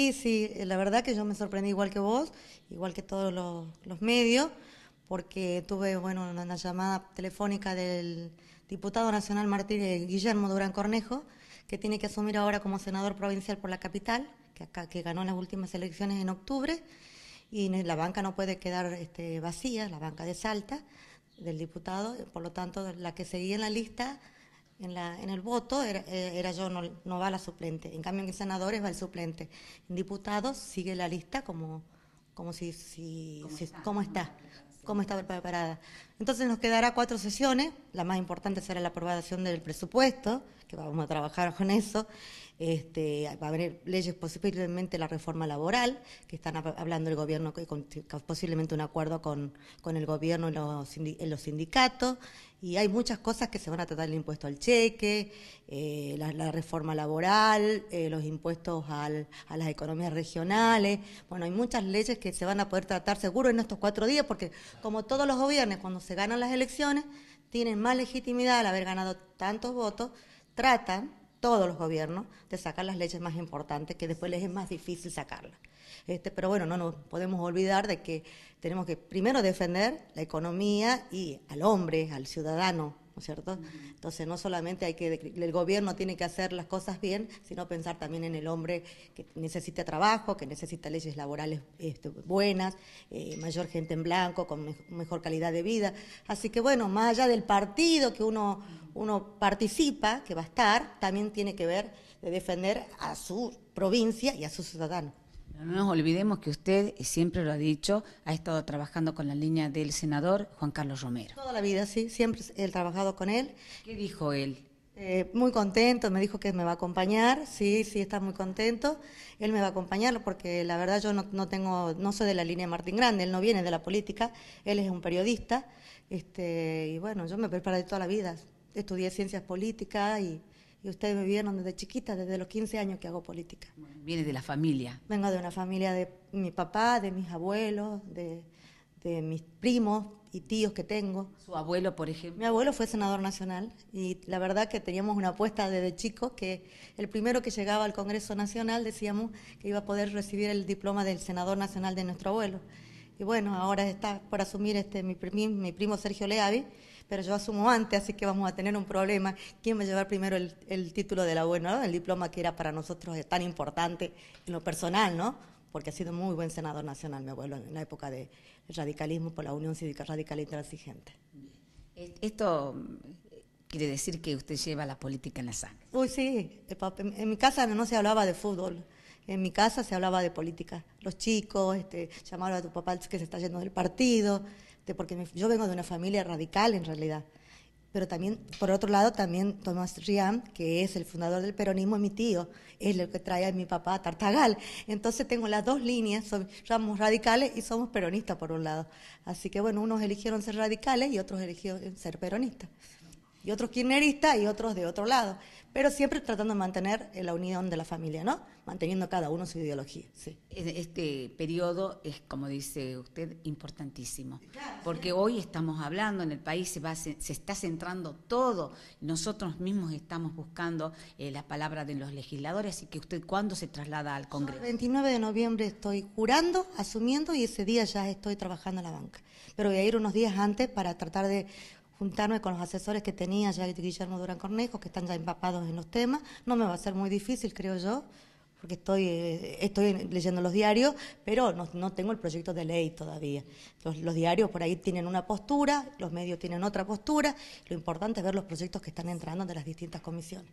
Sí, sí, eh, la verdad que yo me sorprendí igual que vos, igual que todos los, medios, porque tuve bueno, una, llamada telefónica del diputado nacional Martínez Guillermo Durán Cornejo, que tiene que asumir ahora como senador provincial por la capital, que, acá, que ganó las últimas elecciones en octubre, y la banca no puede quedar este, vacía, la banca de Salta del diputado, por lo tanto, la que seguía en la lista en, el voto era, eh, yo, no, va la suplente. En cambio, en senadores va el suplente. En diputados sigue la lista como, como si, si, está? Cómo está preparada. Entonces nos quedará cuatro sesiones, la más importante será la aprobación del presupuesto, que vamos a trabajar con eso, este, va a haber leyes posiblemente la reforma laboral, que están hablando el gobierno, con, posiblemente un acuerdo con, el gobierno y los sindicatos, y hay muchas cosas que se van a tratar, el impuesto al cheque, eh, la, reforma laboral, eh, los impuestos al, a las economías regionales, bueno, hay muchas leyes que se van a poder tratar seguro en estos cuatro días, porque como todos los gobiernos, cuando se ganan las elecciones, tienen más legitimidad al haber ganado tantos votos, tratan todos los gobiernos, de sacar las leyes más importantes, que después les es más difícil sacarlas. Este, pero bueno, no nos podemos olvidar de que tenemos que primero defender la economía y al hombre, al ciudadano, ¿no es cierto? Entonces no solamente hay que, el gobierno tiene que hacer las cosas bien, sino pensar también en el hombre que necesita trabajo, que necesita leyes laborales este, buenas, eh, mayor gente en blanco, con mejor calidad de vida. Así que bueno, más allá del partido que uno uno participa, que va a estar, también tiene que ver de defender a su provincia y a sus ciudadanos. No nos olvidemos que usted, y siempre lo ha dicho, ha estado trabajando con la línea del senador Juan Carlos Romero. Toda la vida, sí, siempre he trabajado con él. ¿Qué dijo él? Eh, muy contento, me dijo que me va a acompañar, sí, sí, está muy contento. Él me va a acompañar porque la verdad yo no, tengo, no soy de la línea Martín Grande, él no viene de la política, él es un periodista, este, y bueno, yo me preparé toda la vida, estudié ciencias políticas y, ustedes me vieron desde chiquita, desde los 15 años que hago política. Viene de la familia. Vengo de una familia de mi papá, de mis abuelos, de, mis primos y tíos que tengo. ¿Su abuelo, por ejemplo? Mi abuelo fue senador nacional y la verdad que teníamos una apuesta desde chicos que el primero que llegaba al Congreso Nacional decíamos que iba a poder recibir el diploma del senador nacional de nuestro abuelo. Y bueno, ahora está por asumir este mi, mi primo Sergio Leavi pero yo asumo antes, así que vamos a tener un problema. ¿Quién va a llevar primero el, título de la UNO? el diploma que era para nosotros tan importante en lo personal, ¿no? Porque ha sido muy buen senador nacional, mi abuelo, en la época del de radicalismo por la Unión Cívica Radical e Intransigente. E, esto eh, quiere decir que usted lleva la política en la sangre. Uy, sí. En mi casa no se hablaba de fútbol. En mi casa se hablaba de política. Los chicos, este, llamaron a tu papá que se está yendo del partido. Este, porque yo vengo de una familia radical en realidad. Pero también, por otro lado, también Tomás Riam, que es el fundador del peronismo, mi tío, es el que trae a mi papá a Tartagal. Entonces tengo las dos líneas, somos radicales y somos peronistas por un lado. Así que bueno, unos eligieron ser radicales y otros eligieron ser peronistas y otros kirchneristas y otros de otro lado, pero siempre tratando de mantener eh, la unión de la familia, ¿no? Manteniendo cada uno su ideología, sí. Este periodo es, como dice usted, importantísimo, porque hoy estamos hablando, en el país se, se, está centrando todo, nosotros mismos estamos buscando eh, la palabra de los legisladores, así que usted, ¿cuándo se traslada al Congreso? el 29 de noviembre estoy jurando, asumiendo, y ese día ya estoy trabajando en la banca, pero voy a ir unos días antes para tratar de juntarme con los asesores que tenía ya Guillermo Durán Cornejo, que están ya empapados en los temas. No me va a ser muy difícil, creo yo, porque estoy, eh, estoy leyendo los diarios, pero no, tengo el proyecto de ley todavía. los, diarios por ahí tienen una postura, los medios tienen otra postura. Lo importante es ver los proyectos que están entrando de las distintas comisiones.